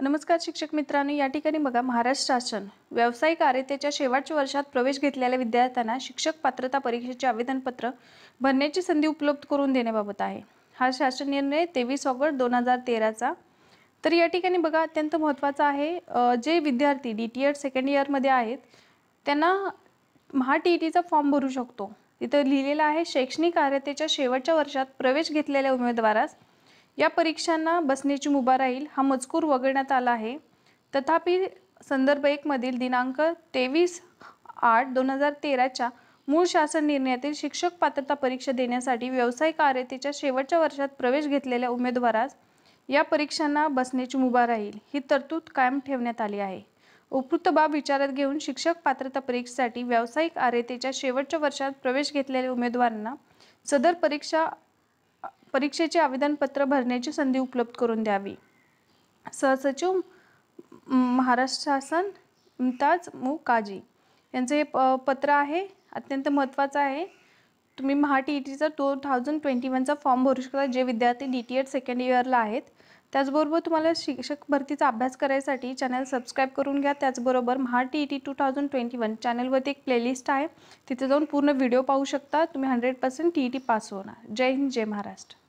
नमस्कार शिक्षक मित्रांनो या ठिकाणी बघा महाराष्ट्र शासन व्यावसायिक कार्यतेच्या शेवटच्या वर्षात प्रवेश घेतलेल्या विद्यार्थ्यांना शिक्षक पात्रता परीक्षेचे आवेदनपत्र भरण्याची संधी उपलब्ध करून देण्याबाबत आहे हा शासन निर्णय तेवीस ऑगस्ट दोन हजार तेराचा तर या ठिकाणी बघा अत्यंत महत्त्वाचा आहे जे विद्यार्थी डी टी एड सेकंड इयरमध्ये आहेत त्यांना महा टी ई टीचा फॉर्म भरू शकतो तिथं लिहिलेलं आहे शैक्षणिक आर्यतेच्या शेवटच्या वर्षात प्रवेश घेतलेल्या उमेदवारास या परीक्षांना बसण्याची मुभा राहील हा मजकूर वगळण्यात आला आहे तथापि संदर्भ एकमधील दिनांक तेवीस आठ दोन हजार तेराच्या मूळ शासन निर्णयातील शिक्षक पात्रता परीक्षा देण्यासाठी व्यावसायिक आर्यतेच्या शेवटच्या वर्षात प्रवेश घेतलेल्या उमेदवारास या परीक्षांना बसण्याची मुभा राहील ही तरतूद कायम ठेवण्यात आली आहे उपृत्त बाब विचारात घेऊन शिक्षक पात्रता परीक्षेसाठी व्यावसायिक आर्यतेच्या शेवटच्या वर्षात प्रवेश घेतलेल्या उमेदवारांना सदर परीक्षा परीक्षेचे आवेदनपत्र भरण्याची संधी उपलब्ध करून द्यावी सहसचिव महाराष्ट्र शासन मुमताज मु काजी यांचं हे प पत्र आहे अत्यंत महत्त्वाचं आहे तुम्ही महा टी ई टीचा टू थाउजंड ट्वेंटी वनचा फॉर्म भरू शकता जे विद्यार्थी डी टी एड सेकंड इयरला आहेत त्याचबरोबर तुम्हाला शिक्षक भरतीचा अभ्यास करायसाठी चॅनल सबस्क्राईब करून घ्या त्याचबरोबर Maha T E T two thousand twenty one चॅनलवरती एक प्लेलिस्ट आहे तिथे जाऊन पूर्ण व्हिडिओ पाहू शकता तुम्ही hundred percent T E T pass होणार जय हिंद जय महाराष्ट्र